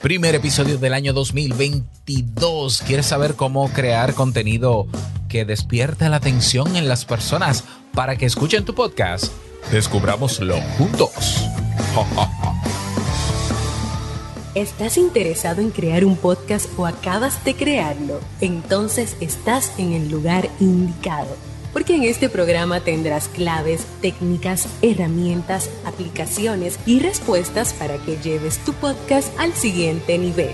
Primer episodio del año 2022. ¿Quieres saber cómo crear contenido que despierta la atención en las personas para que escuchen tu podcast? Descubramoslo juntos. ¿Estás interesado en crear un podcast o acabas de crearlo? Entonces estás en el lugar indicado porque en este programa tendrás claves, técnicas, herramientas, aplicaciones y respuestas para que lleves tu podcast al siguiente nivel.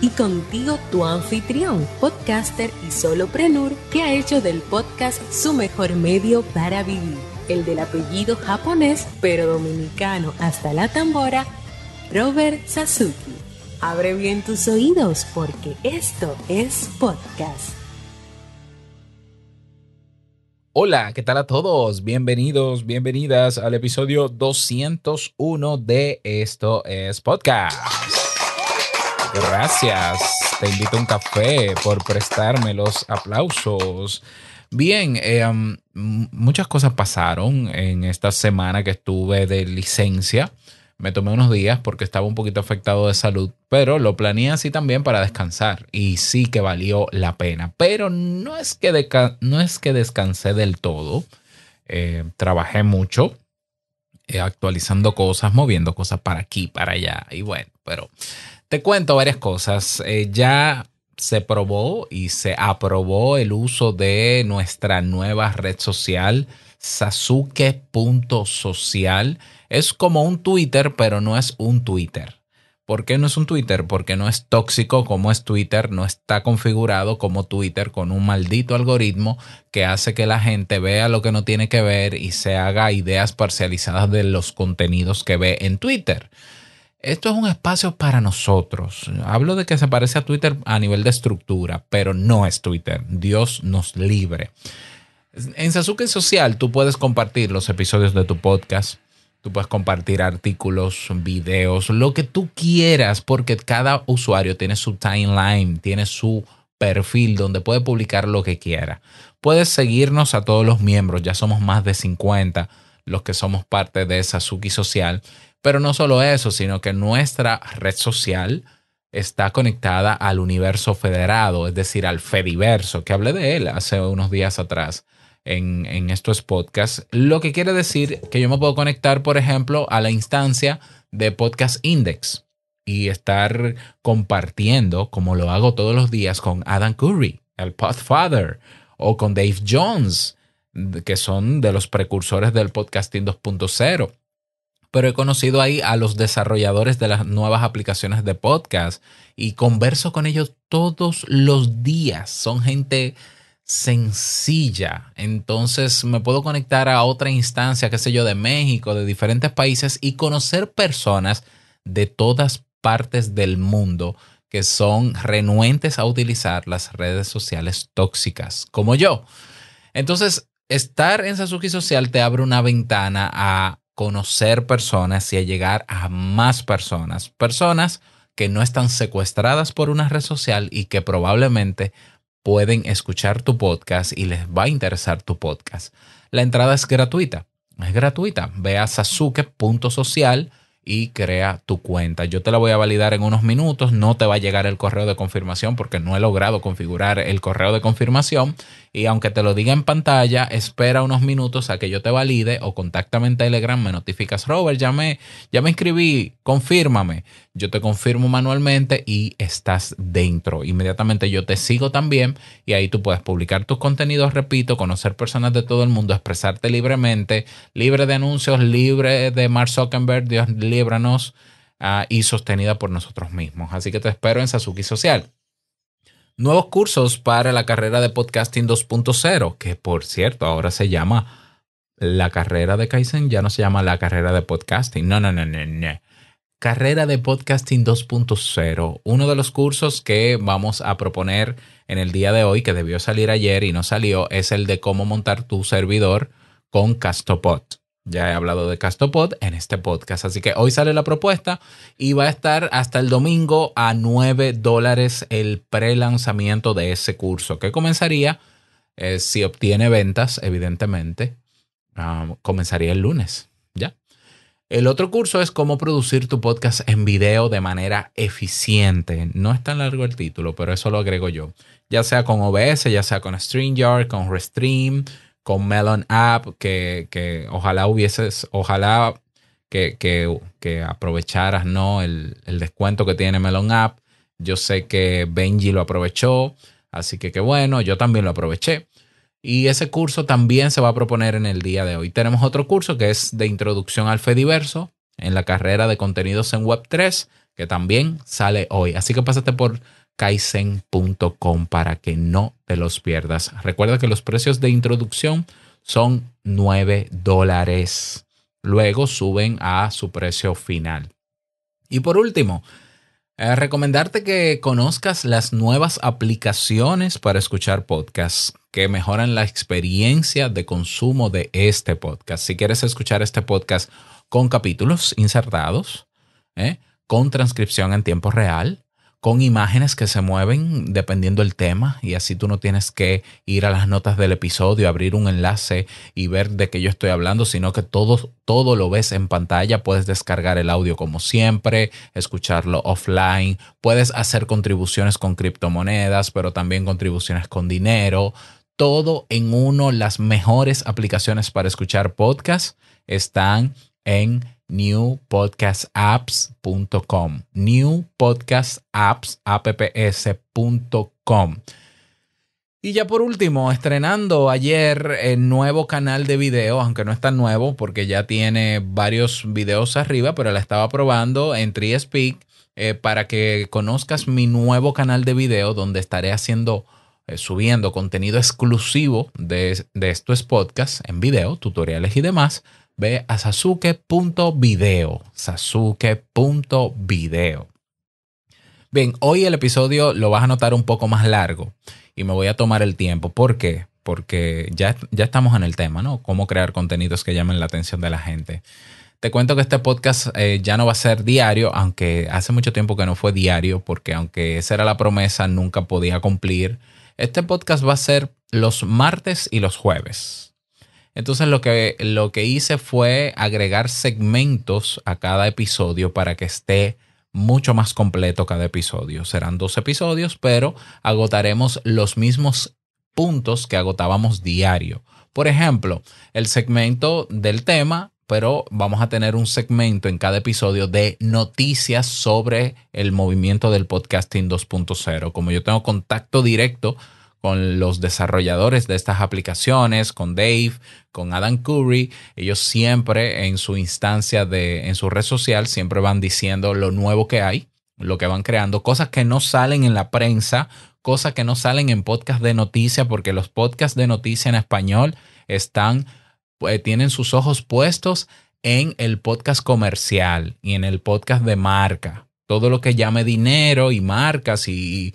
Y contigo tu anfitrión, podcaster y soloprenur que ha hecho del podcast su mejor medio para vivir, el del apellido japonés pero dominicano hasta la tambora, Robert Sasuki. Abre bien tus oídos porque esto es podcast. Hola, ¿qué tal a todos? Bienvenidos, bienvenidas al episodio 201 de Esto es Podcast. Gracias, te invito a un café por prestarme los aplausos. Bien, em, muchas cosas pasaron en esta semana que estuve de licencia. Me tomé unos días porque estaba un poquito afectado de salud, pero lo planeé así también para descansar y sí que valió la pena. Pero no es que, no es que descansé del todo. Eh, trabajé mucho, eh, actualizando cosas, moviendo cosas para aquí, para allá. Y bueno, pero te cuento varias cosas. Eh, ya se probó y se aprobó el uso de nuestra nueva red social sasuke.social. Es como un Twitter, pero no es un Twitter. ¿Por qué no es un Twitter? Porque no es tóxico como es Twitter, no está configurado como Twitter con un maldito algoritmo que hace que la gente vea lo que no tiene que ver y se haga ideas parcializadas de los contenidos que ve en Twitter. Esto es un espacio para nosotros. Hablo de que se parece a Twitter a nivel de estructura, pero no es Twitter. Dios nos libre. En Sasuke Social tú puedes compartir los episodios de tu podcast, tú puedes compartir artículos, videos, lo que tú quieras, porque cada usuario tiene su timeline, tiene su perfil donde puede publicar lo que quiera. Puedes seguirnos a todos los miembros, ya somos más de 50 los que somos parte de Sasuke Social, pero no solo eso, sino que nuestra red social está conectada al universo federado, es decir, al Fediverso, que hablé de él hace unos días atrás en, estos podcasts. Lo que quiere decir que yo me puedo conectar, por ejemplo, a la instancia de Podcast Index y estar compartiendo, como lo hago todos los días, con Adam Curry, el Podfather, o con Dave Jones, que son de los precursores del podcasting 2.0. Pero he conocido ahí a los desarrolladores de las nuevas aplicaciones de podcast y converso con ellos todos los días. Son gente sencilla. Entonces me puedo conectar a otra instancia, qué sé yo, de México, de diferentes países y conocer personas de todas partes del mundo que son renuentes a utilizar las redes sociales tóxicas, como yo. Entonces, estar en Sasuki Social te abre una ventana a conocer personas y a llegar a más personas. Personas que no están secuestradas por una red social y que probablemente pueden escuchar tu podcast y les va a interesar tu podcast. La entrada es gratuita, es gratuita. Ve a sasuke.social y crea tu cuenta. Yo te la voy a validar en unos minutos, no te va a llegar el correo de confirmación porque no he logrado configurar el correo de confirmación y aunque te lo diga en pantalla, espera unos minutos a que yo te valide o contáctame en Telegram, me notificas, Robert, ya me, ya me inscribí, confírmame. Yo te confirmo manualmente y estás dentro. Inmediatamente yo te sigo también y ahí tú puedes publicar tus contenidos, repito, conocer personas de todo el mundo, expresarte libremente, libre de anuncios, libre de Mark Zuckerberg, Dios líbranos. Ah, y sostenida por nosotros mismos. Así que te espero en Sasuki Social nuevos cursos para la carrera de podcasting 2.0, que por cierto ahora se llama la carrera de Kaizen, ya no se llama la carrera de podcasting. No, no, no, no, no. Carrera de Podcasting 2.0, uno de los cursos que vamos a proponer en el día de hoy, que debió salir ayer y no salió, es el de cómo montar tu servidor con Castopod. Ya he hablado de Castopod en este podcast. Así que hoy sale la propuesta y va a estar hasta el domingo a 9 dólares el pre-lanzamiento de ese curso que comenzaría, eh, si obtiene ventas, evidentemente, ah, comenzaría el lunes. ¿Ya? El otro curso es cómo producir tu podcast en video de manera eficiente. No es tan largo el título, pero eso lo agrego yo. Ya sea con OBS, ya sea con StreamYard, con Restream, con Melon App, que, ojalá hubieses, ojalá que, que, aprovecharas ¿no? El, descuento que tiene Melon App. Yo sé que Benji lo aprovechó, así que qué bueno, yo también lo aproveché. Y ese curso también se va a proponer en el día de hoy. Tenemos otro curso que es de introducción al diverso en la carrera de contenidos en Web3, que también sale hoy. Así que pásate por kaizen.com para que no te los pierdas. Recuerda que los precios de introducción son 9 dólares. Luego suben a su precio final. Y por último, eh, recomendarte que conozcas las nuevas aplicaciones para escuchar podcasts que mejoran la experiencia de consumo de este podcast. Si quieres escuchar este podcast con capítulos insertados, eh, con transcripción en tiempo real, con imágenes que se mueven dependiendo del tema y así tú no tienes que ir a las notas del episodio, abrir un enlace y ver de qué yo estoy hablando, sino que todo, todo lo ves en pantalla, puedes descargar el audio como siempre, escucharlo offline, puedes hacer contribuciones con criptomonedas, pero también contribuciones con dinero, todo en uno, las mejores aplicaciones para escuchar podcast están en newpodcastapps.com. Newpodcastapps.com. Y ya por último, estrenando ayer el nuevo canal de video, aunque no es tan nuevo porque ya tiene varios videos arriba, pero la estaba probando en TreeSpeak eh, para que conozcas mi nuevo canal de video donde estaré haciendo eh, subiendo contenido exclusivo de, de estos podcasts en video, tutoriales y demás, ve a sasuke.video. Sasuke.video. Bien, hoy el episodio lo vas a notar un poco más largo y me voy a tomar el tiempo. ¿Por qué? Porque ya, ya estamos en el tema, ¿no? Cómo crear contenidos que llamen la atención de la gente. Te cuento que este podcast eh, ya no va a ser diario, aunque hace mucho tiempo que no fue diario, porque aunque esa era la promesa, nunca podía cumplir. Este podcast va a ser los martes y los jueves. Entonces lo que, lo que hice fue agregar segmentos a cada episodio para que esté mucho más completo cada episodio. Serán dos episodios, pero agotaremos los mismos puntos que agotábamos diario. Por ejemplo, el segmento del tema, pero vamos a tener un segmento en cada episodio de noticias sobre el movimiento del podcasting 2.0. Como yo tengo contacto directo con los desarrolladores de estas aplicaciones, con Dave, con Adam Curry, ellos siempre en su instancia de, en su red social, siempre van diciendo lo nuevo que hay, lo que van creando, cosas que no salen en la prensa, cosas que no salen en podcast de noticia, porque los podcasts de noticia en español están, eh, tienen sus ojos puestos en el podcast comercial y en el podcast de marca, todo lo que llame dinero y marcas y,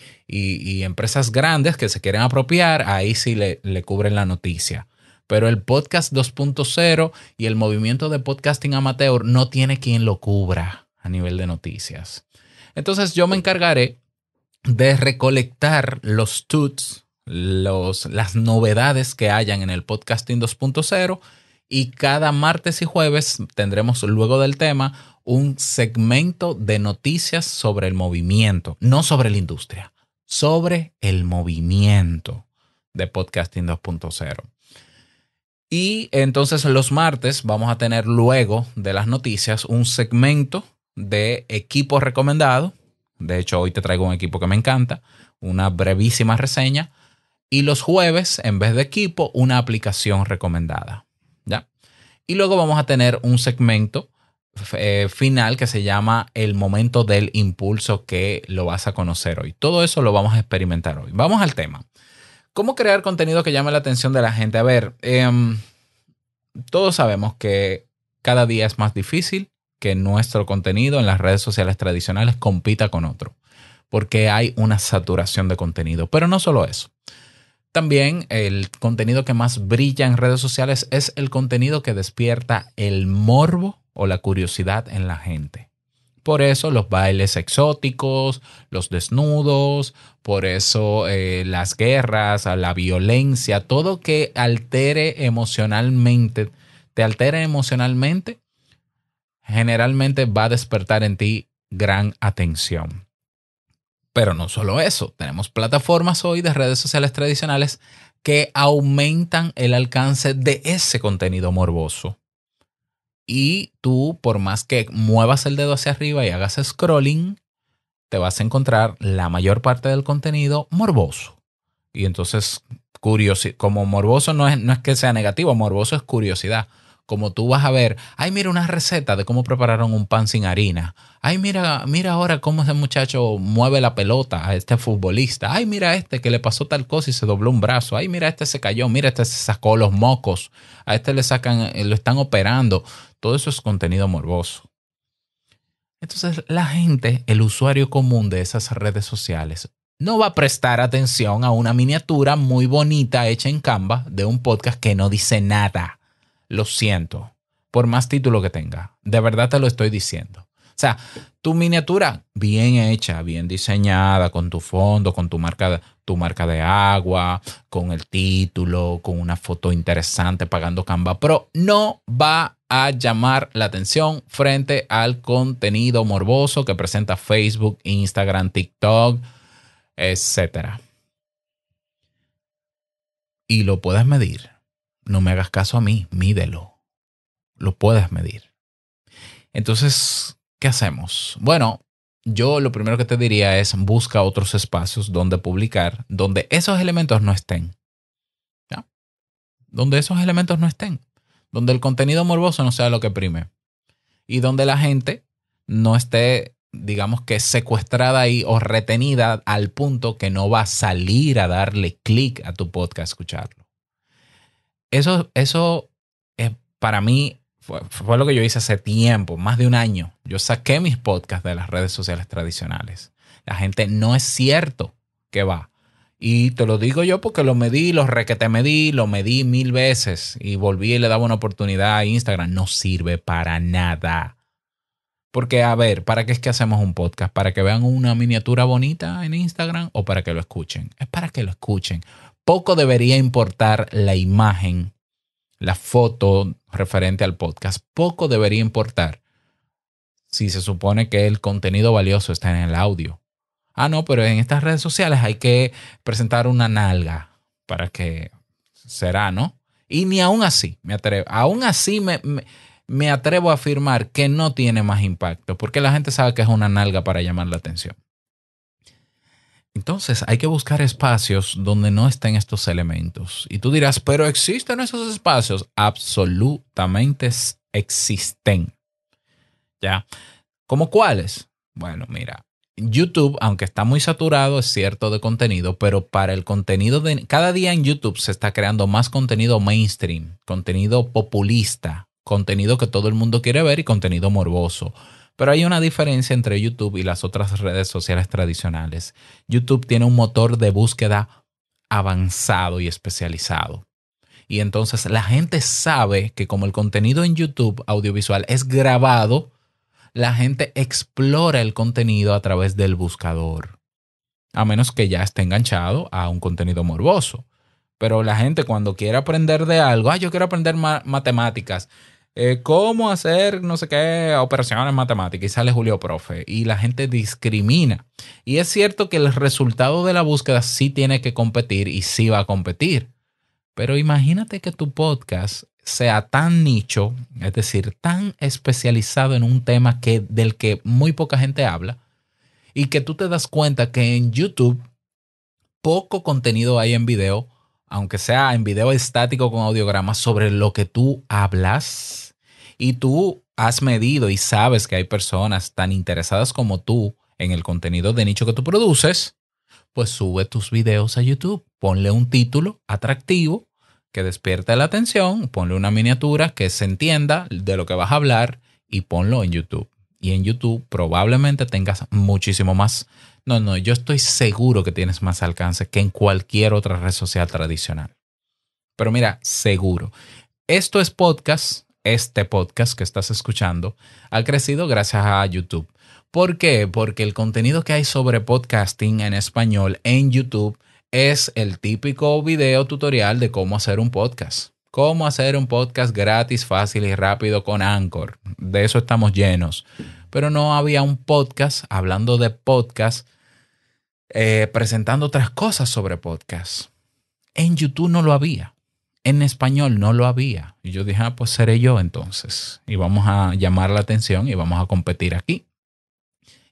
empresas grandes que se quieren apropiar, ahí sí le, cubren la noticia. Pero el podcast 2.0 y el movimiento de podcasting amateur no tiene quien lo cubra a nivel de noticias. Entonces yo me encargaré de recolectar los tuts, las novedades que hayan en el podcasting 2.0 y cada martes y jueves tendremos luego del tema un segmento de noticias sobre el movimiento, no sobre la industria, sobre el movimiento de Podcasting 2.0. Y entonces los martes vamos a tener luego de las noticias un segmento de equipo recomendado. De hecho, hoy te traigo un equipo que me encanta, una brevísima reseña. Y los jueves, en vez de equipo, una aplicación recomendada. ¿ya? Y luego vamos a tener un segmento eh, final que se llama el momento del impulso que lo vas a conocer hoy. Todo eso lo vamos a experimentar hoy. Vamos al tema. ¿Cómo crear contenido que llame la atención de la gente? A ver, em, todos sabemos que cada día es más difícil que nuestro contenido en las redes sociales tradicionales compita con otro, porque hay una saturación de contenido. Pero no solo eso. También el contenido que más brilla en redes sociales es el contenido que despierta el morbo o la curiosidad en la gente. Por eso los bailes exóticos, los desnudos, por eso eh, las guerras, la violencia, todo que altere emocionalmente, te altere emocionalmente, generalmente va a despertar en ti gran atención. Pero no solo eso, tenemos plataformas hoy de redes sociales tradicionales que aumentan el alcance de ese contenido morboso. Y tú, por más que muevas el dedo hacia arriba y hagas scrolling, te vas a encontrar la mayor parte del contenido morboso. Y entonces, como morboso no no es que sea negativo, morboso es curiosidad como tú vas a ver, ay, mira una receta de cómo prepararon un pan sin harina. Ay, mira, mira ahora cómo ese muchacho mueve la pelota a este futbolista. Ay, mira a este que le pasó tal cosa y se dobló un brazo. Ay, mira, este se cayó, mira, este se sacó los mocos. A este le sacan, eh, lo están operando. Todo eso es contenido morboso. Entonces, la gente, el usuario común de esas redes sociales, no va a prestar atención a una miniatura muy bonita hecha en Canva de un podcast que no dice nada lo siento. Por más título que tenga. De verdad te lo estoy diciendo. O sea, tu miniatura bien hecha, bien diseñada, con tu fondo, con tu marca, tu marca de agua, con el título, con una foto interesante pagando Canva Pro, no va a llamar la atención frente al contenido morboso que presenta Facebook, Instagram, TikTok, etc. Y lo puedes medir no me hagas caso a mí, mídelo. Lo puedes medir. Entonces, ¿qué hacemos? Bueno, yo lo primero que te diría es busca otros espacios donde publicar, donde esos elementos no estén. Donde esos elementos no estén. Donde el contenido morboso no sea lo que prime. Y donde la gente no esté, digamos que secuestrada ahí o retenida al punto que no va a salir a darle clic a tu podcast a escucharlo. Eso, eso para mí fue, lo que yo hice hace tiempo, más de un año. Yo saqué mis podcasts de las redes sociales tradicionales. La gente no es cierto que va. Y te lo digo yo porque lo medí, lo requete medí, lo medí mil veces y volví y le daba una oportunidad a Instagram. No sirve para nada. Porque, a ver, ¿para qué es que hacemos un podcast? ¿Para que vean una miniatura bonita en Instagram o para que lo escuchen? Es para que lo escuchen poco debería importar la imagen, la foto referente al podcast, poco debería importar si se supone que el contenido valioso está en el audio. Ah, no, pero en estas redes sociales hay que presentar una nalga para que será, ¿no? Y ni aún así me atrevo, aún así me, atrevo a afirmar que no tiene más impacto, porque la gente sabe que es una nalga para llamar la atención. Entonces hay que buscar espacios donde no estén estos elementos. Y tú dirás, pero ¿existen esos espacios? Absolutamente existen. ¿Ya? ¿Cómo cuáles? Bueno, mira, YouTube, aunque está muy saturado, es cierto, de contenido, pero para el contenido de... Cada día en YouTube se está creando más contenido mainstream, contenido populista, contenido que todo el mundo quiere ver y contenido morboso. Pero hay una diferencia entre YouTube y las otras redes sociales tradicionales. YouTube tiene un motor de búsqueda avanzado y especializado. Y entonces la gente sabe que como el contenido en YouTube audiovisual es grabado, la gente explora el contenido a través del buscador. A menos que ya esté enganchado a un contenido morboso. Pero la gente cuando quiere aprender de algo, ah, yo quiero aprender matemáticas eh, cómo hacer no sé qué operaciones matemáticas y sale Julio Profe y la gente discrimina. Y es cierto que el resultado de la búsqueda sí tiene que competir y sí va a competir. Pero imagínate que tu podcast sea tan nicho, es decir, tan especializado en un tema que, del que muy poca gente habla, y que tú te das cuenta que en YouTube poco contenido hay en video, aunque sea en video estático con audiograma, sobre lo que tú hablas. Y tú has medido y sabes que hay personas tan interesadas como tú en el contenido de nicho que tú produces, pues sube tus videos a YouTube, ponle un título atractivo que despierte la atención, ponle una miniatura que se entienda de lo que vas a hablar y ponlo en YouTube. Y en YouTube probablemente tengas muchísimo más. No, no, yo estoy seguro que tienes más alcance que en cualquier otra red social tradicional. Pero mira, seguro. Esto es podcast, este podcast que estás escuchando ha crecido gracias a YouTube. ¿Por qué? Porque el contenido que hay sobre podcasting en español en YouTube es el típico video tutorial de cómo hacer un podcast. Cómo hacer un podcast gratis, fácil y rápido con Anchor. De eso estamos llenos. Pero no había un podcast hablando de podcast, eh, presentando otras cosas sobre podcast. En YouTube no lo había en español no lo había. Y yo dije, ah, pues seré yo entonces. Y vamos a llamar la atención y vamos a competir aquí.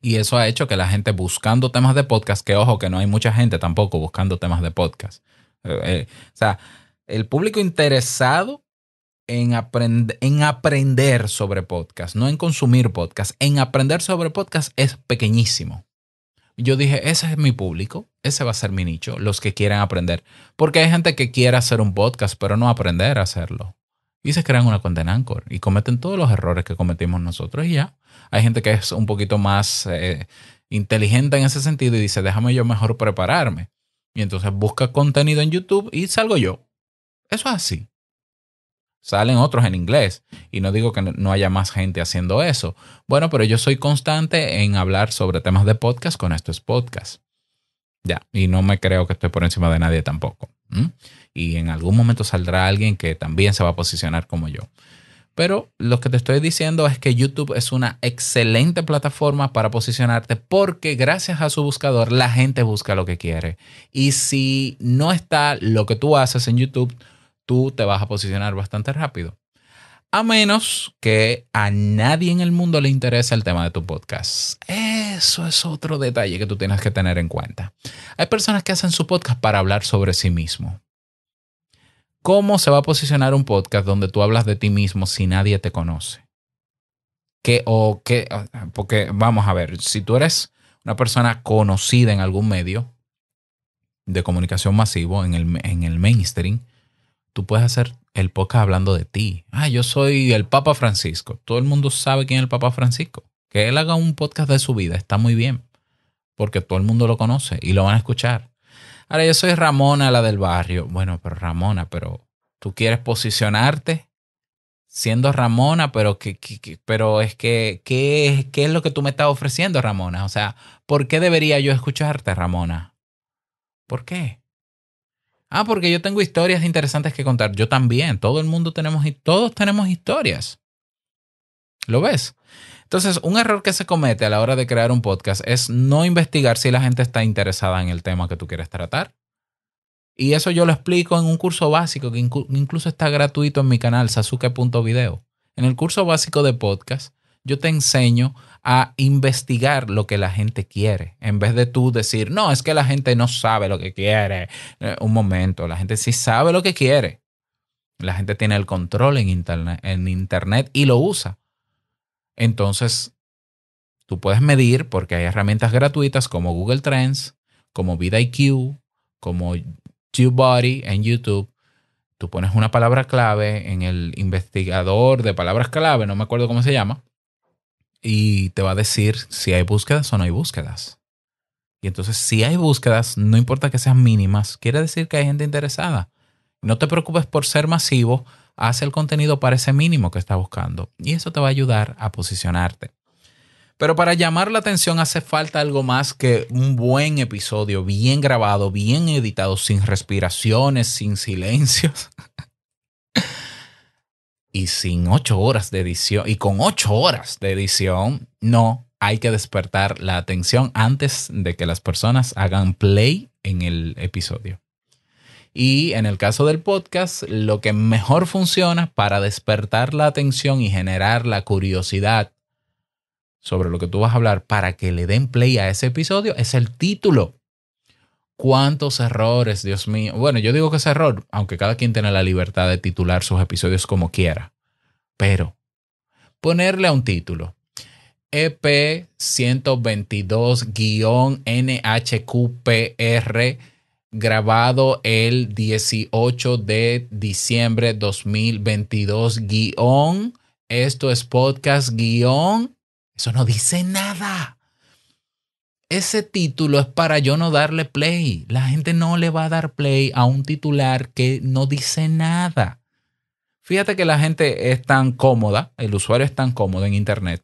Y eso ha hecho que la gente buscando temas de podcast, que ojo, que no hay mucha gente tampoco buscando temas de podcast. Eh, eh, o sea, el público interesado en, en aprender sobre podcast, no en consumir podcast, en aprender sobre podcast es pequeñísimo yo dije, ese es mi público, ese va a ser mi nicho, los que quieran aprender. Porque hay gente que quiere hacer un podcast, pero no aprender a hacerlo. Y se crean una condena y cometen todos los errores que cometimos nosotros y ya. Hay gente que es un poquito más eh, inteligente en ese sentido y dice, déjame yo mejor prepararme. Y entonces busca contenido en YouTube y salgo yo. Eso es así salen otros en inglés. Y no digo que no haya más gente haciendo eso. Bueno, pero yo soy constante en hablar sobre temas de podcast con estos podcasts. Ya, y no me creo que estoy por encima de nadie tampoco. Y en algún momento saldrá alguien que también se va a posicionar como yo. Pero lo que te estoy diciendo es que YouTube es una excelente plataforma para posicionarte porque gracias a su buscador la gente busca lo que quiere. Y si no está lo que tú haces en YouTube, tú te vas a posicionar bastante rápido. A menos que a nadie en el mundo le interese el tema de tu podcast. Eso es otro detalle que tú tienes que tener en cuenta. Hay personas que hacen su podcast para hablar sobre sí mismo. ¿Cómo se va a posicionar un podcast donde tú hablas de ti mismo si nadie te conoce? ¿Qué, o qué, porque vamos a ver, si tú eres una persona conocida en algún medio de comunicación masivo, en el, en el mainstream, tú puedes hacer el podcast hablando de ti. Ah, yo soy el Papa Francisco. Todo el mundo sabe quién es el Papa Francisco. Que él haga un podcast de su vida está muy bien, porque todo el mundo lo conoce y lo van a escuchar. Ahora, yo soy Ramona, la del barrio. Bueno, pero Ramona, pero tú quieres posicionarte siendo Ramona, pero, que, pero es que, ¿qué, ¿qué es lo que tú me estás ofreciendo, Ramona? O sea, ¿por qué debería yo escucharte, Ramona? ¿Por qué? Ah, porque yo tengo historias interesantes que contar. Yo también, todo el mundo tenemos, todos tenemos historias. ¿Lo ves? Entonces, un error que se comete a la hora de crear un podcast es no investigar si la gente está interesada en el tema que tú quieres tratar. Y eso yo lo explico en un curso básico que incluso está gratuito en mi canal, sasuke.video. En el curso básico de podcast, yo te enseño a investigar lo que la gente quiere, en vez de tú decir, no, es que la gente no sabe lo que quiere. Eh, un momento, la gente sí sabe lo que quiere. La gente tiene el control en Internet, en internet y lo usa. Entonces, tú puedes medir porque hay herramientas gratuitas como Google Trends, como VidIQ, como TubeBuddy en YouTube. Tú pones una palabra clave en el investigador de palabras clave, no me acuerdo cómo se llama y te va a decir si hay búsquedas o no hay búsquedas. Y entonces si hay búsquedas, no importa que sean mínimas, quiere decir que hay gente interesada. No te preocupes por ser masivo, haz el contenido para ese mínimo que está buscando y eso te va a ayudar a posicionarte. Pero para llamar la atención hace falta algo más que un buen episodio, bien grabado, bien editado, sin respiraciones, sin silencios. y sin ocho horas de edición, y con ocho horas de edición, no, hay que despertar la atención antes de que las personas hagan play en el episodio. Y en el caso del podcast, lo que mejor funciona para despertar la atención y generar la curiosidad sobre lo que tú vas a hablar para que le den play a ese episodio es el título cuántos errores, Dios mío. Bueno, yo digo que es error, aunque cada quien tenga la libertad de titular sus episodios como quiera. Pero ponerle a un título. EP 122-NHQPR grabado el 18 de diciembre 2022 guión. Esto es podcast guión. Eso no dice nada. Ese título es para yo no darle play. La gente no le va a dar play a un titular que no dice nada. Fíjate que la gente es tan cómoda, el usuario es tan cómodo en Internet,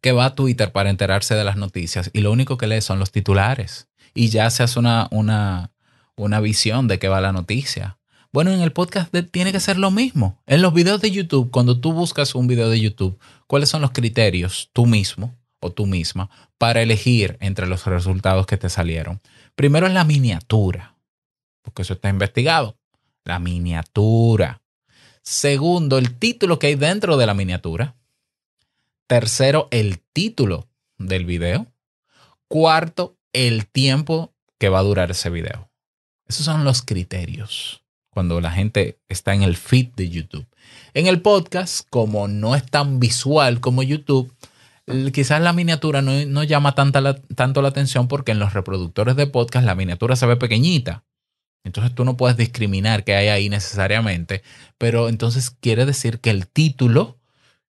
que va a Twitter para enterarse de las noticias y lo único que lee son los titulares y ya se hace una, una, una visión de qué va la noticia. Bueno, en el podcast tiene que ser lo mismo. En los videos de YouTube, cuando tú buscas un video de YouTube, ¿cuáles son los criterios tú mismo o tú misma para elegir entre los resultados que te salieron. Primero es la miniatura, porque eso está investigado. La miniatura. Segundo, el título que hay dentro de la miniatura. Tercero, el título del video. Cuarto, el tiempo que va a durar ese video. Esos son los criterios cuando la gente está en el feed de YouTube. En el podcast, como no es tan visual como YouTube, quizás la miniatura no, llama tanta tanto la atención porque en los reproductores de podcast la miniatura se ve pequeñita. Entonces tú no puedes discriminar qué hay ahí necesariamente, pero entonces quiere decir que el título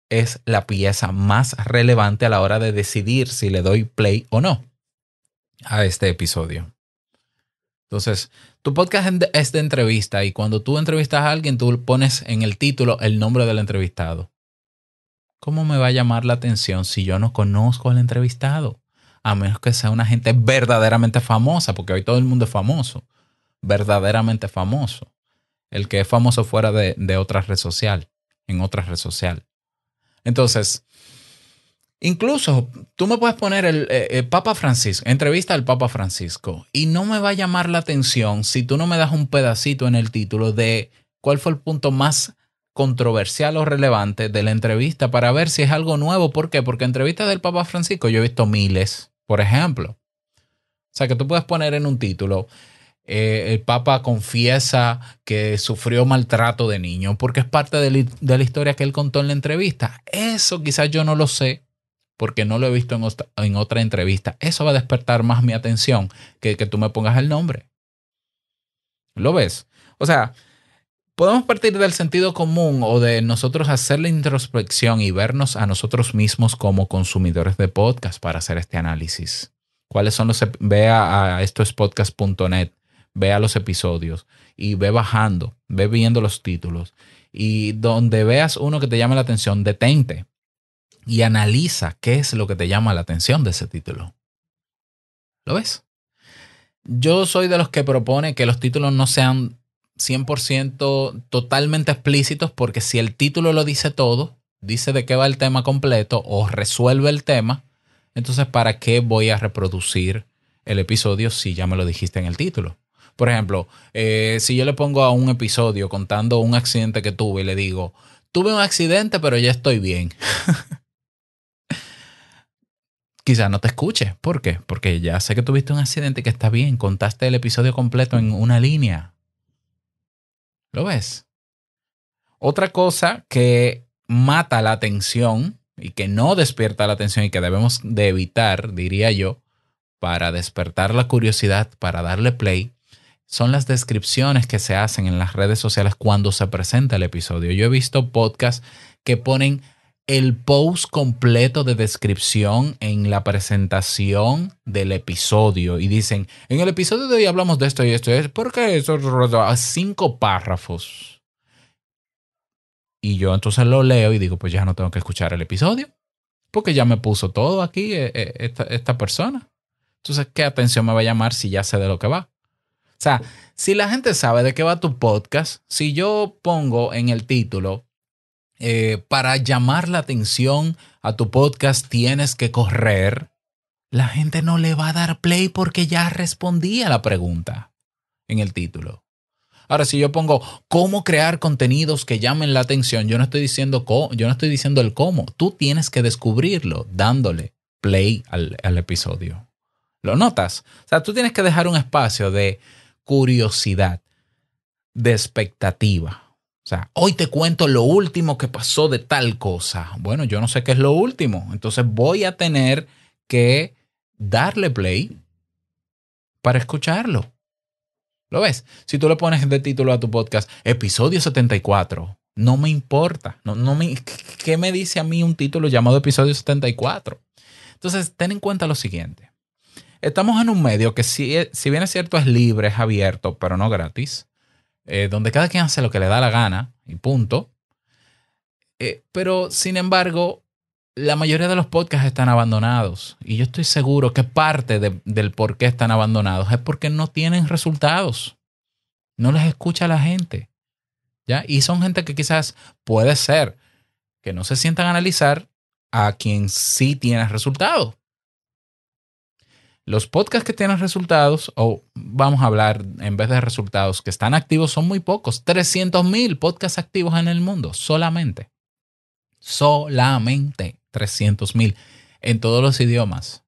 es la pieza más relevante a la hora de decidir si le doy play o no a este episodio. Entonces, tu podcast es de entrevista y cuando tú entrevistas a alguien, tú pones en el título el nombre del entrevistado. ¿Cómo me va a llamar la atención si yo no conozco al entrevistado? A menos que sea una gente verdaderamente famosa, porque hoy todo el mundo es famoso, verdaderamente famoso. El que es famoso fuera de, otra red social, en otra red social. Entonces, Incluso tú me puedes poner el, el, eh, eh, Papa Francisco, entrevista al Papa Francisco, y no me va a llamar la atención si tú no me das un pedacito en el título de cuál fue el punto más controversial o relevante de la entrevista para ver si es algo nuevo. ¿Por qué? Porque entrevistas del Papa Francisco yo he visto miles, por ejemplo. O sea, que tú puedes poner en un título, eh, el Papa confiesa que sufrió maltrato de niño, porque es parte de, la historia que él contó en la entrevista. Eso quizás yo no lo sé, porque no lo he visto en, otra, en otra entrevista. Eso va a despertar más mi atención que que tú me pongas el nombre. ¿Lo ves? O sea, podemos partir del sentido común o de nosotros hacer la introspección y vernos a nosotros mismos como consumidores de podcast para hacer este análisis. ¿Cuáles son los? Ve a, esto estoespodcast.net, ve los episodios y ve bajando, ve viendo los títulos y donde veas uno que te llama la atención, detente y analiza qué es lo que te llama la atención de ese título. ¿Lo ves? Yo soy de los que propone que los títulos no sean 100% totalmente explícitos porque si el título lo dice todo, dice de qué va el tema completo o resuelve el tema, entonces ¿para qué voy a reproducir el episodio si ya me lo dijiste en el título? Por ejemplo, eh, si yo le pongo a un episodio contando un accidente que tuve y le digo, tuve un accidente pero ya estoy bien. Quizás no te escuche. ¿Por qué? Porque ya sé que tuviste un accidente y que está bien. Contaste el episodio completo en una línea. ¿Lo ves? Otra cosa que mata la atención y que no despierta la atención y que debemos de evitar, diría yo, para despertar la curiosidad, para darle play, son las descripciones que se hacen en las redes sociales cuando se presenta el episodio. Yo he visto podcasts que ponen el post completo de descripción en la presentación del episodio y dicen, en el episodio de hoy hablamos de esto y esto, es porque esos cinco párrafos. Y yo entonces lo leo y digo, pues ya no tengo que escuchar el episodio, porque ya me puso todo aquí eh, eh, esta, esta persona. Entonces, ¿qué atención me va a llamar si ya sé de lo que va? O sea, si la gente sabe de qué va tu podcast, si yo pongo en el título eh, para llamar la atención a tu podcast tienes que correr, la gente no le va a dar play porque ya respondí a la pregunta en el título. Ahora, si yo pongo cómo crear contenidos que llamen la atención, yo no estoy diciendo, yo no estoy diciendo el cómo. Tú tienes que descubrirlo dándole play al episodio. ¿Lo notas? O sea, tú tienes que dejar un espacio de curiosidad, de expectativa. O sea, hoy te cuento lo último que pasó de tal cosa. Bueno, yo no sé qué es lo último. Entonces voy a tener que darle play para escucharlo. ¿Lo ves? Si tú le pones de título a tu podcast, episodio 74, no me importa. No, me, ¿Qué me dice a mí un título llamado episodio 74? Entonces, ten en cuenta lo siguiente. Estamos en un medio que si, si bien es cierto es libre, es abierto, pero no gratis. Eh, donde cada quien hace lo que le da la gana y punto. Eh, pero, sin embargo, la mayoría de los podcasts están abandonados y yo estoy seguro que parte del por qué están abandonados es porque no tienen resultados. No les escucha la gente. ¿ya? Y son gente que quizás puede ser que no se sientan a analizar a quien sí tiene resultados. Los podcasts que tienen resultados, o vamos a hablar en vez de resultados, que están activos son muy pocos. 300.000 podcasts activos en el mundo, solamente. Solamente 300.000 en todos los idiomas.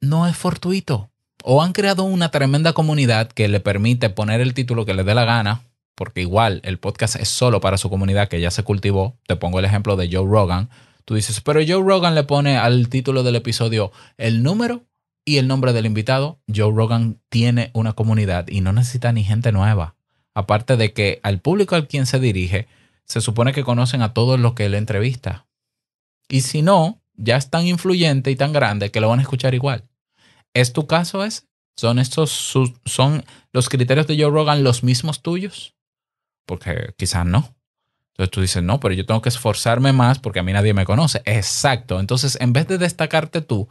No es fortuito. O han creado una tremenda comunidad que le permite poner el título que le dé la gana, porque igual el podcast es solo para su comunidad que ya se cultivó. Te pongo el ejemplo de Joe Rogan Tú dices, pero Joe Rogan le pone al título del episodio el número y el nombre del invitado. Joe Rogan tiene una comunidad y no necesita ni gente nueva. Aparte de que al público al quien se dirige, se supone que conocen a todos los que él entrevista. Y si no, ya es tan influyente y tan grande que lo van a escuchar igual. ¿Es tu caso ese? ¿Son estos son los criterios de Joe Rogan los mismos tuyos? Porque quizás no. Entonces tú dices, no, pero yo tengo que esforzarme más porque a mí nadie me conoce. Exacto. Entonces, en vez de destacarte tú,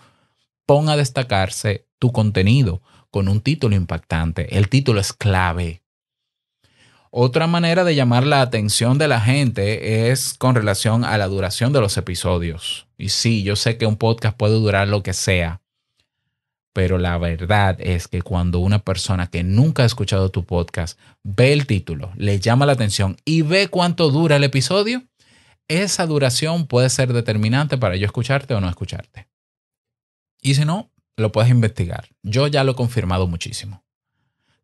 pon a destacarse tu contenido con un título impactante. El título es clave. Otra manera de llamar la atención de la gente es con relación a la duración de los episodios. Y sí, yo sé que un podcast puede durar lo que sea, pero la verdad es que cuando una persona que nunca ha escuchado tu podcast ve el título, le llama la atención y ve cuánto dura el episodio, esa duración puede ser determinante para yo escucharte o no escucharte. Y si no, lo puedes investigar. Yo ya lo he confirmado muchísimo.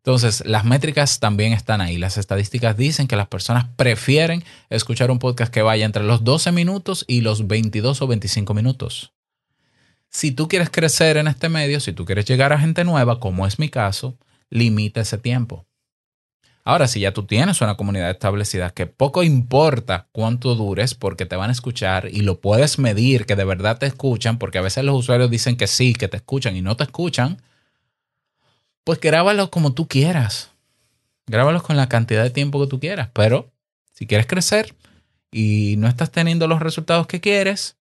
Entonces, las métricas también están ahí. Las estadísticas dicen que las personas prefieren escuchar un podcast que vaya entre los 12 minutos y los 22 o 25 minutos si tú quieres crecer en este medio, si tú quieres llegar a gente nueva, como es mi caso, limita ese tiempo. Ahora, si ya tú tienes una comunidad establecida, que poco importa cuánto dures porque te van a escuchar y lo puedes medir, que de verdad te escuchan, porque a veces los usuarios dicen que sí, que te escuchan y no te escuchan, pues grábalos como tú quieras. Grábalos con la cantidad de tiempo que tú quieras, pero si quieres crecer y no estás teniendo los resultados que quieres,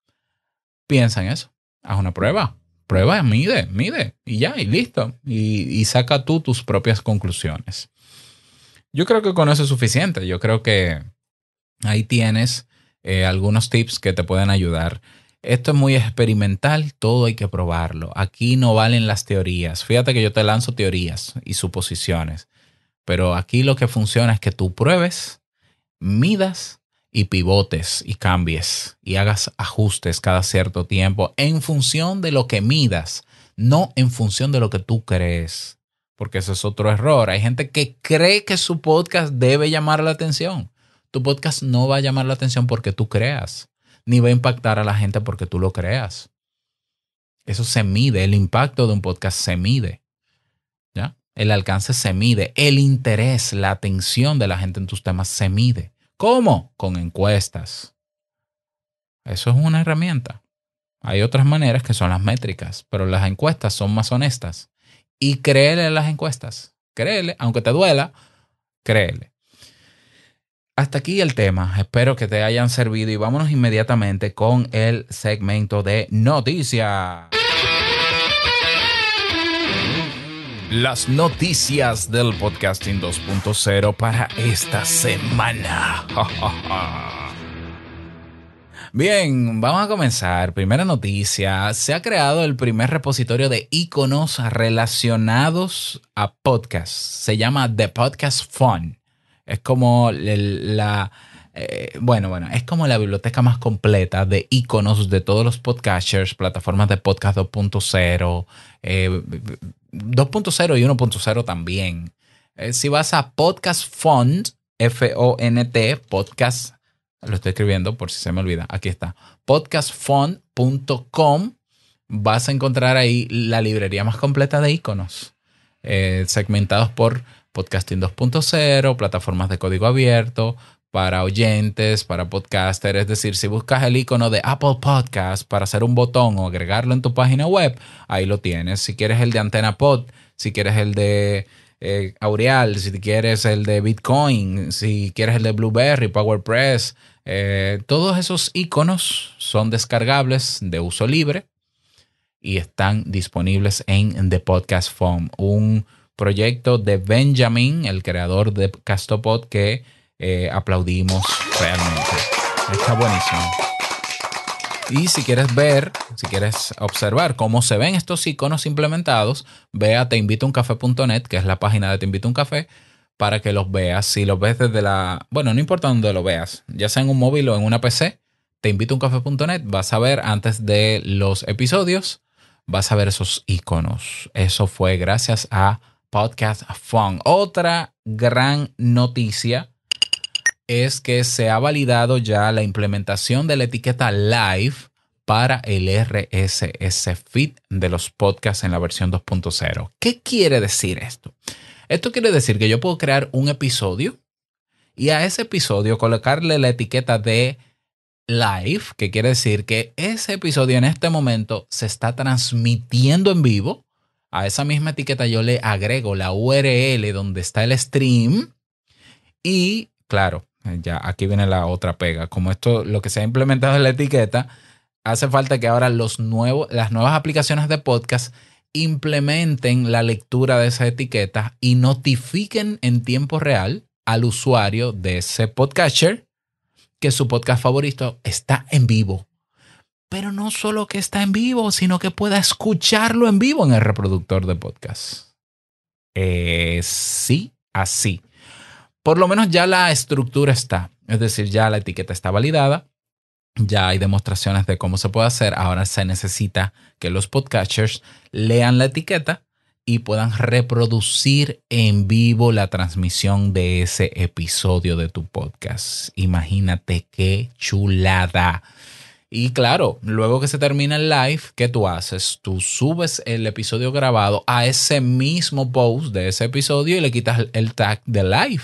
piensa en eso haz una prueba. Prueba, mide, mide y ya, y listo. Y, saca tú tus propias conclusiones. Yo creo que con eso es suficiente. Yo creo que ahí tienes eh, algunos tips que te pueden ayudar. Esto es muy experimental, todo hay que probarlo. Aquí no valen las teorías. Fíjate que yo te lanzo teorías y suposiciones, pero aquí lo que funciona es que tú pruebes, midas y pivotes y cambies y hagas ajustes cada cierto tiempo en función de lo que midas, no en función de lo que tú crees, porque eso es otro error. Hay gente que cree que su podcast debe llamar la atención. Tu podcast no va a llamar la atención porque tú creas, ni va a impactar a la gente porque tú lo creas. Eso se mide, el impacto de un podcast se mide. ¿Ya? El alcance se mide, el interés, la atención de la gente en tus temas se mide. ¿Cómo? Con encuestas. Eso es una herramienta. Hay otras maneras que son las métricas, pero las encuestas son más honestas. Y créele las encuestas. Créele, aunque te duela, créele. Hasta aquí el tema. Espero que te hayan servido y vámonos inmediatamente con el segmento de noticias. las noticias del podcasting 2.0 para esta semana. Bien, vamos a comenzar. Primera noticia. Se ha creado el primer repositorio de iconos relacionados a podcasts. Se llama The Podcast Fun. Es como la, eh, bueno, bueno, es como la biblioteca más completa de iconos de todos los podcasters, plataformas de podcast 2.0, 2.0 eh, y 1.0 también. Eh, si vas a Podcast Font, F-O-N-T, podcast, lo estoy escribiendo por si se me olvida, aquí está, podcastfont.com, vas a encontrar ahí la librería más completa de iconos, segmentados por podcasting 2.0, plataformas de código abierto, para oyentes, para podcasters, Es decir, si buscas el icono de Apple Podcast para hacer un botón o agregarlo en tu página web, ahí lo tienes. Si quieres el de Antena Pod, si quieres el de eh, Aureal, si quieres el de Bitcoin, si quieres el de Blueberry, PowerPress, eh, todos esos iconos son descargables de uso libre y están disponibles en The Podcast Form, un proyecto de Benjamin, el creador de Castopod, que eh, aplaudimos realmente. Está buenísimo. Y si quieres ver, si quieres observar cómo se ven estos iconos implementados, ve a teinvitouncafe.net, que es la página de Te Invito a un Café, para que los veas. Si los ves desde la. Bueno, no importa donde lo veas, ya sea en un móvil o en una PC, te invito vas a ver antes de los episodios, vas a ver esos iconos. Eso fue gracias a Podcast Fun. Otra gran noticia es que se ha validado ya la implementación de la etiqueta live para el RSS feed de los podcasts en la versión 2.0. ¿Qué quiere decir esto? Esto quiere decir que yo puedo crear un episodio y a ese episodio colocarle la etiqueta de live, que quiere decir que ese episodio en este momento se está transmitiendo en vivo. A esa misma etiqueta yo le agrego la URL donde está el stream y, claro, eh, ya, aquí viene la otra pega. Como esto, lo que se ha implementado en la etiqueta, hace falta que ahora los nuevos, las nuevas aplicaciones de podcast implementen la lectura de esa etiqueta y notifiquen en tiempo real al usuario de ese podcaster que su podcast favorito está en vivo. Pero no solo que está en vivo, sino que pueda escucharlo en vivo en el reproductor de podcast. Eh, sí, así por lo menos ya la estructura está, es decir, ya la etiqueta está validada, ya hay demostraciones de cómo se puede hacer, ahora se necesita que los podcasters lean la etiqueta y puedan reproducir en vivo la transmisión de ese episodio de tu podcast. Imagínate qué chulada. Y claro, luego que se termina el live, ¿qué tú haces? Tú subes el episodio grabado a ese mismo post de ese episodio y le quitas el tag de live.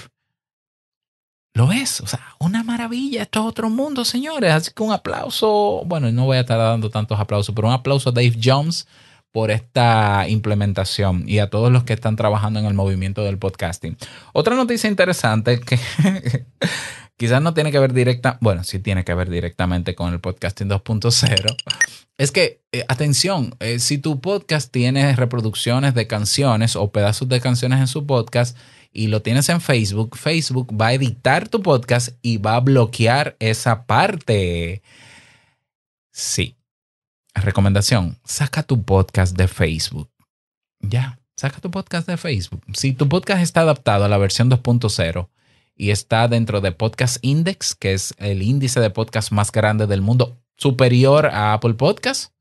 Lo es, o sea, una maravilla, esto es otro mundo, señores. Así que un aplauso, bueno, no voy a estar dando tantos aplausos, pero un aplauso a Dave Jones por esta implementación y a todos los que están trabajando en el movimiento del podcasting. Otra noticia interesante que quizás no tiene que ver directa, bueno, sí tiene que ver directamente con el podcasting 2.0, es que, eh, atención, eh, si tu podcast tiene reproducciones de canciones o pedazos de canciones en su podcast, y lo tienes en Facebook, Facebook va a editar tu podcast y va a bloquear esa parte. Sí. Recomendación, saca tu podcast de Facebook. Ya, saca tu podcast de Facebook. Si tu podcast está adaptado a la versión 2.0 y está dentro de Podcast Index, que es el índice de podcast más grande del mundo, superior a Apple Podcast,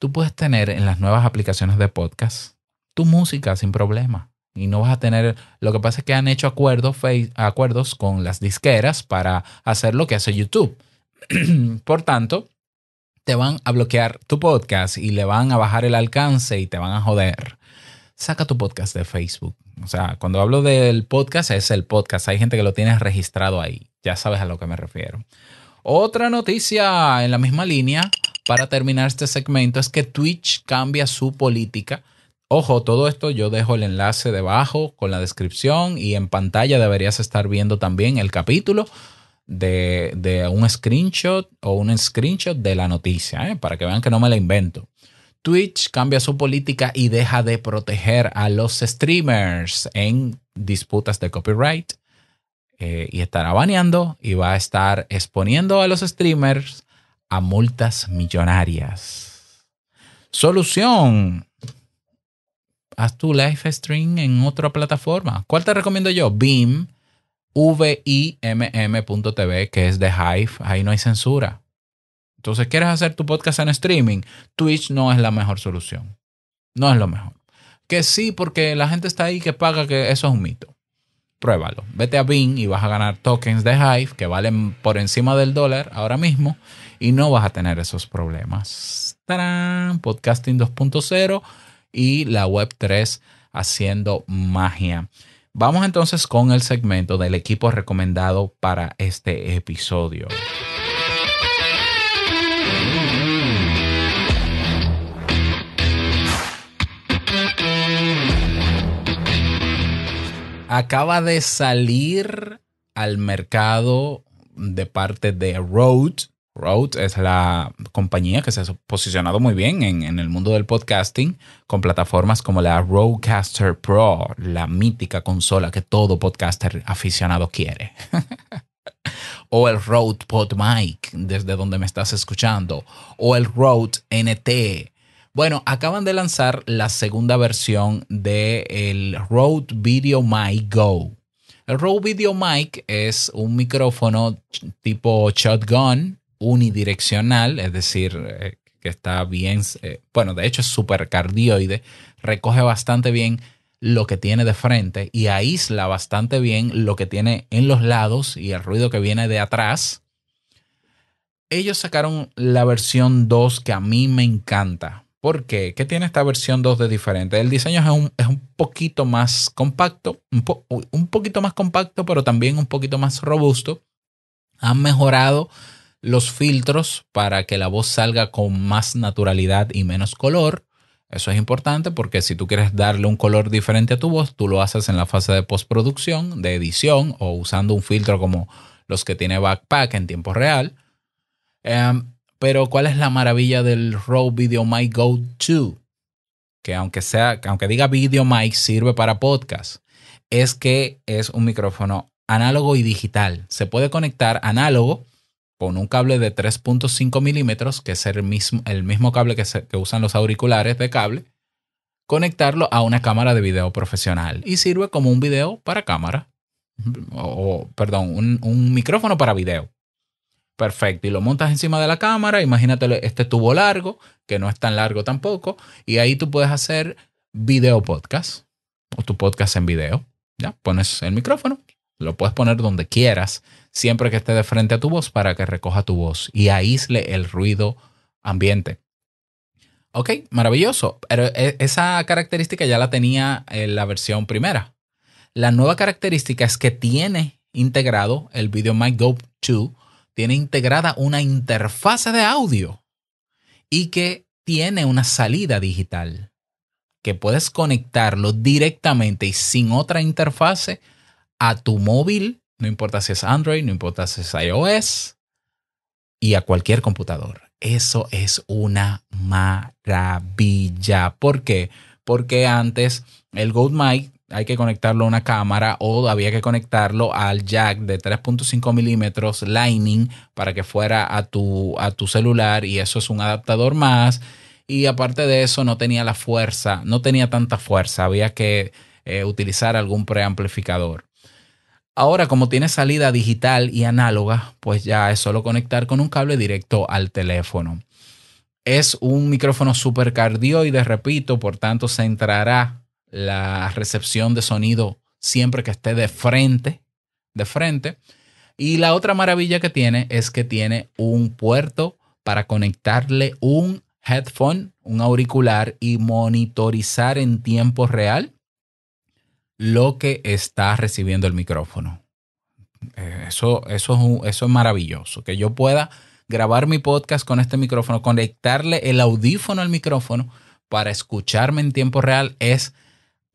tú puedes tener en las nuevas aplicaciones de podcast tu música sin problema y no vas a tener. Lo que pasa es que han hecho acuerdos, acuerdos con las disqueras para hacer lo que hace YouTube. Por tanto, te van a bloquear tu podcast y le van a bajar el alcance y te van a joder. Saca tu podcast de Facebook. O sea, cuando hablo del podcast, es el podcast. Hay gente que lo tiene registrado ahí. Ya sabes a lo que me refiero. Otra noticia en la misma línea para terminar este segmento es que Twitch cambia su política Ojo, todo esto yo dejo el enlace debajo con la descripción y en pantalla deberías estar viendo también el capítulo de, un screenshot o un screenshot de la noticia, ¿eh? para que vean que no me la invento. Twitch cambia su política y deja de proteger a los streamers en disputas de copyright eh, y estará baneando y va a estar exponiendo a los streamers a multas millonarias. Solución haz tu live stream en otra plataforma. ¿Cuál te recomiendo yo? Beam, mtv que es de Hive. Ahí no hay censura. Entonces, ¿quieres hacer tu podcast en streaming? Twitch no es la mejor solución. No es lo mejor. Que sí, porque la gente está ahí que paga, que eso es un mito. Pruébalo. Vete a BIM y vas a ganar tokens de Hive que valen por encima del dólar ahora mismo y no vas a tener esos problemas. ¡Tarán! Podcasting 2.0 y la web 3 haciendo magia. Vamos entonces con el segmento del equipo recomendado para este episodio. Acaba de salir al mercado de parte de Road. Rode es la compañía que se ha posicionado muy bien en, el mundo del podcasting con plataformas como la Rodecaster Pro, la mítica consola que todo podcaster aficionado quiere. o el Rode PodMic, desde donde me estás escuchando. O el Rode NT. Bueno, acaban de lanzar la segunda versión de el Road Video Go. El Road Video Mic es un micrófono tipo shotgun unidireccional, es decir, eh, que está bien, eh, bueno, de hecho es supercardioide, cardioide, recoge bastante bien lo que tiene de frente y aísla bastante bien lo que tiene en los lados y el ruido que viene de atrás. Ellos sacaron la versión 2 que a mí me encanta. ¿Por qué? ¿Qué tiene esta versión 2 de diferente? El diseño es un, es un poquito más compacto, un poquito más compacto, pero también un poquito más robusto. Han mejorado los filtros para que la voz salga con más naturalidad y menos color. Eso es importante porque si tú quieres darle un color diferente a tu voz, tú lo haces en la fase de postproducción, de edición o usando un filtro como los que tiene Backpack en tiempo real. Em, pero ¿cuál es la maravilla del Rode VideoMic Go 2? Que aunque, sea, aunque diga VideoMic, sirve para podcast. Es que es un micrófono análogo y digital. Se puede conectar análogo con un cable de 3.5 milímetros, que es el mismo, el mismo cable que, se, usan los auriculares de cable, conectarlo a una cámara de video profesional y sirve como un video para cámara, o perdón, un, un micrófono para video. Perfecto, y lo montas encima de la cámara, imagínate este tubo largo, que no es tan largo tampoco, y ahí tú puedes hacer video podcast o tu podcast en video. Ya, pones el micrófono, lo puedes poner donde quieras, siempre que esté de frente a tu voz para que recoja tu voz y aísle el ruido ambiente. Ok, maravilloso. Pero eh, esa característica ya la tenía en la versión primera. La nueva característica es que tiene integrado el video 2, tiene integrada una interfase de audio y que tiene una salida digital que puedes conectarlo directamente y sin otra interfase a tu móvil, no importa si es Android, no importa si es iOS, y a cualquier computador. Eso es una maravilla. ¿Por qué? Porque antes el Mic hay que conectarlo a una cámara o había que conectarlo al jack de 3.5 milímetros Lightning para que fuera a tu, a tu celular y eso es un adaptador más. Y aparte de eso no tenía la fuerza, no tenía tanta fuerza, había que eh, utilizar algún preamplificador. Ahora, como tiene salida digital y análoga, pues ya es solo conectar con un cable directo al teléfono. Es un micrófono supercardioide, repito, por tanto centrará la recepción de sonido siempre que esté de frente, de frente. Y la otra maravilla que tiene es que tiene un puerto para conectarle un headphone, un auricular y monitorizar en tiempo real lo que está recibiendo el micrófono. Eh, eso, eso, es maravilloso, que yo pueda grabar mi podcast con este micrófono, conectarle el audífono al micrófono para escucharme en tiempo real es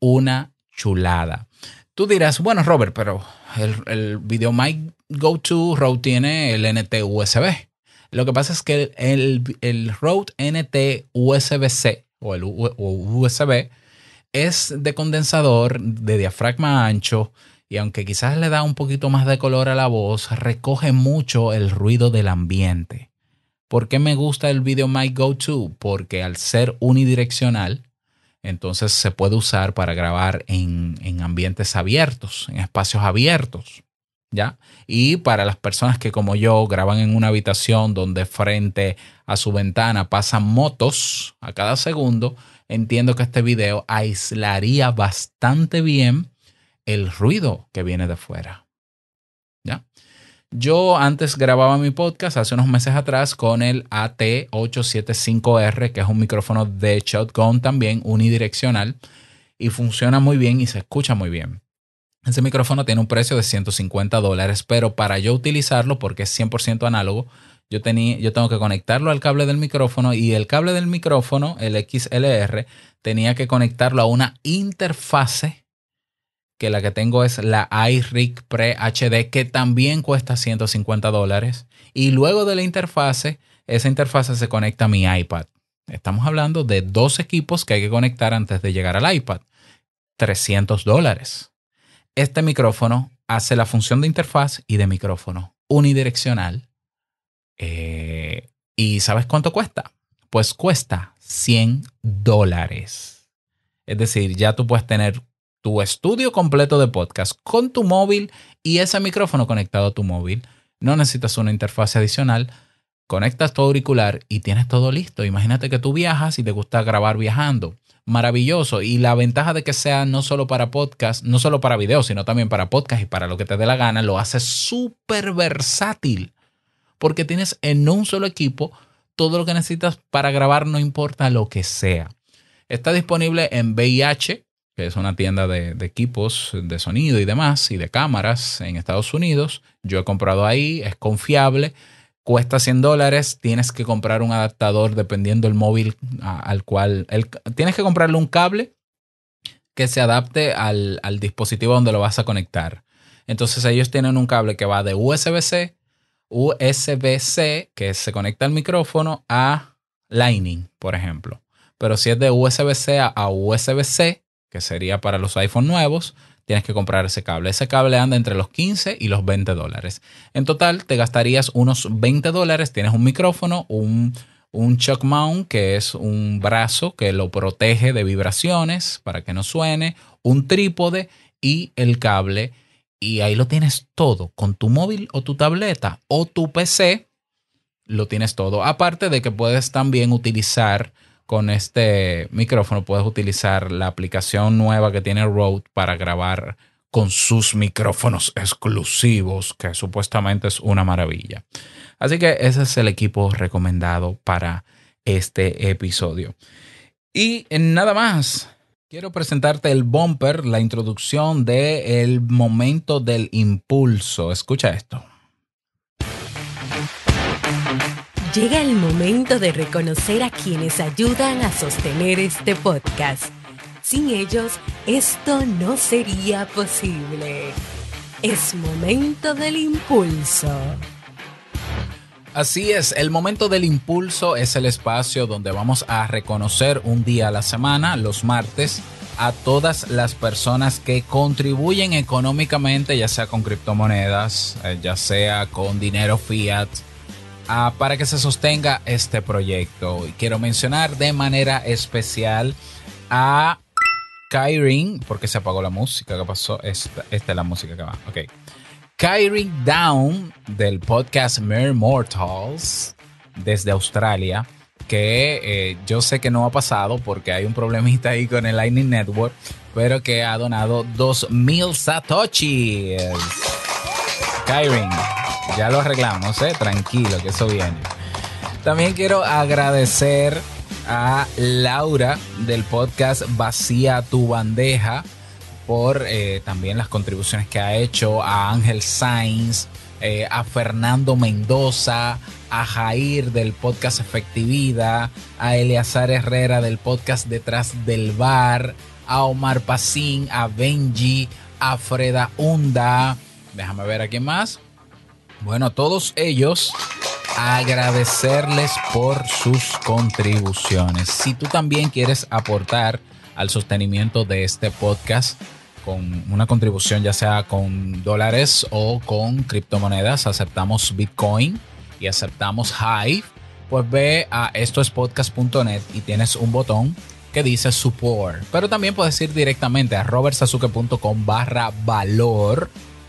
una chulada. Tú dirás, bueno, Robert, pero el, el Go to Rode tiene el NT USB. Lo que pasa es que el, el, Rode NT USB-C o el USB es de condensador, de diafragma ancho, y aunque quizás le da un poquito más de color a la voz, recoge mucho el ruido del ambiente. ¿Por qué me gusta el video My Go To? Porque al ser unidireccional, entonces se puede usar para grabar en, en, ambientes abiertos, en espacios abiertos. ¿Ya? Y para las personas que como yo graban en una habitación donde frente a su ventana pasan motos a cada segundo, entiendo que este video aislaría bastante bien el ruido que viene de fuera. ¿Ya? Yo antes grababa mi podcast hace unos meses atrás con el AT875R, que es un micrófono de shotgun también unidireccional y funciona muy bien y se escucha muy bien. Ese micrófono tiene un precio de 150 dólares, pero para yo utilizarlo, porque es 100% análogo, yo, tenía, tengo que conectarlo al cable del micrófono y el cable del micrófono, el XLR, tenía que conectarlo a una interfase que la que tengo es la iRig Pre HD, que también cuesta 150 dólares. Y luego de la interfase, esa interfase se conecta a mi iPad. Estamos hablando de dos equipos que hay que conectar antes de llegar al iPad. 300 dólares. Este micrófono hace la función de interfaz y de micrófono unidireccional eh, ¿Y sabes cuánto cuesta? Pues cuesta 100 dólares. Es decir, ya tú puedes tener tu estudio completo de podcast con tu móvil y ese micrófono conectado a tu móvil. No necesitas una interfaz adicional. Conectas tu auricular y tienes todo listo. Imagínate que tú viajas y te gusta grabar viajando. Maravilloso. Y la ventaja de que sea no solo para podcast, no solo para video, sino también para podcast y para lo que te dé la gana, lo hace súper versátil porque tienes en un solo equipo todo lo que necesitas para grabar, no importa lo que sea. Está disponible en VIH, que es una tienda de, equipos de sonido y demás, y de cámaras en Estados Unidos. Yo he comprado ahí, es confiable, cuesta 100 dólares, tienes que comprar un adaptador dependiendo el móvil al cual... El, tienes que comprarle un cable que se adapte al, al dispositivo donde lo vas a conectar. Entonces ellos tienen un cable que va de USB-C USB-C que se conecta al micrófono a Lightning, por ejemplo. Pero si es de USB-C a USB-C, que sería para los iPhone nuevos, tienes que comprar ese cable. Ese cable anda entre los 15 y los 20 dólares. En total, te gastarías unos 20 dólares. Tienes un micrófono, un, un chuck mount, que es un brazo que lo protege de vibraciones para que no suene, un trípode y el cable y ahí lo tienes todo, con tu móvil o tu tableta o tu PC, lo tienes todo. Aparte de que puedes también utilizar con este micrófono, puedes utilizar la aplicación nueva que tiene Rode para grabar con sus micrófonos exclusivos, que supuestamente es una maravilla. Así que ese es el equipo recomendado para este episodio. Y nada más, Quiero presentarte el bumper, la introducción de el momento del impulso. Escucha esto. Llega el momento de reconocer a quienes ayudan a sostener este podcast. Sin ellos, esto no sería posible. Es momento del impulso. Así es, el momento del impulso es el espacio donde vamos a reconocer un día a la semana, los martes, a todas las personas que contribuyen económicamente, ya sea con criptomonedas, eh, ya sea con dinero fiat, ah, para que se sostenga este proyecto. Y quiero mencionar de manera especial a Kyrin, porque se apagó la música, ¿qué pasó? Esta, es la música que va, ok. Kyrie Down del podcast Mere Mortals desde Australia, que eh, yo sé que no ha pasado porque hay un problemita ahí con el Lightning Network, pero que ha donado 2.000 satoshis. Kyrie, ya lo arreglamos, ¿eh? tranquilo, que eso viene. También quiero agradecer a Laura del podcast Vacía tu bandeja por eh, también las contribuciones que ha hecho a Ángel Sainz, eh, a Fernando Mendoza, a Jair del podcast Efectividad, a Eleazar Herrera del podcast Detrás del Bar, a Omar Pacín, a Benji, a Freda Hunda. Déjame ver a quién más. Bueno, todos ellos agradecerles por sus contribuciones. Si tú también quieres aportar al sostenimiento de este podcast, con una contribución ya sea con dólares o con criptomonedas. Aceptamos Bitcoin y aceptamos Hive. Pues ve a estoespodcast.net y tienes un botón que dice support. Pero también puedes ir directamente a robertsazuke.com barra valor.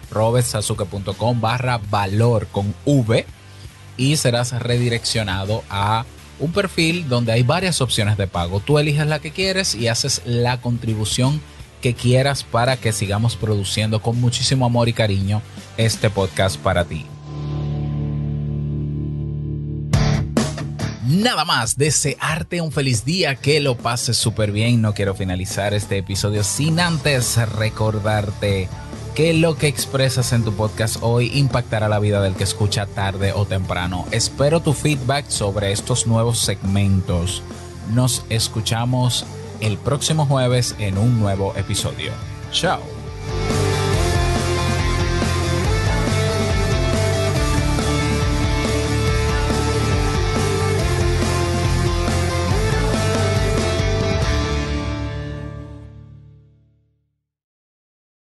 robertsazuke.com barra valor con V. Y serás redireccionado a un perfil donde hay varias opciones de pago. Tú eliges la que quieres y haces la contribución que quieras para que sigamos produciendo con muchísimo amor y cariño este podcast para ti. Nada más, desearte un feliz día, que lo pases súper bien. No quiero finalizar este episodio sin antes recordarte que lo que expresas en tu podcast hoy impactará la vida del que escucha tarde o temprano. Espero tu feedback sobre estos nuevos segmentos. Nos escuchamos el próximo jueves en un nuevo episodio. Chao.